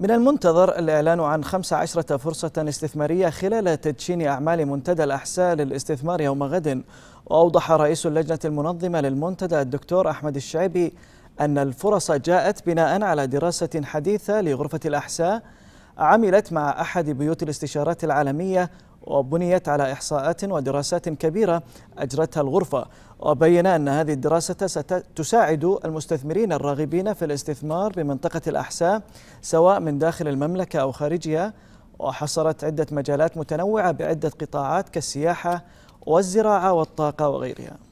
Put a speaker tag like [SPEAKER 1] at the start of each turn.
[SPEAKER 1] من المنتظر الإعلان عن 15 فرصة استثمارية خلال تدشين أعمال منتدى الأحساء للاستثمار يوم غد وأوضح رئيس اللجنة المنظمة للمنتدى الدكتور أحمد الشعيبي أن الفرص جاءت بناء على دراسة حديثة لغرفة الأحساء عملت مع أحد بيوت الاستشارات العالمية وبنيت على إحصاءات ودراسات كبيرة أجرتها الغرفة وبين أن هذه الدراسة ستساعد المستثمرين الراغبين في الاستثمار بمنطقة الأحساء سواء من داخل المملكة أو خارجها وحصرت عدة مجالات متنوعة بعدة قطاعات كالسياحة والزراعة والطاقة وغيرها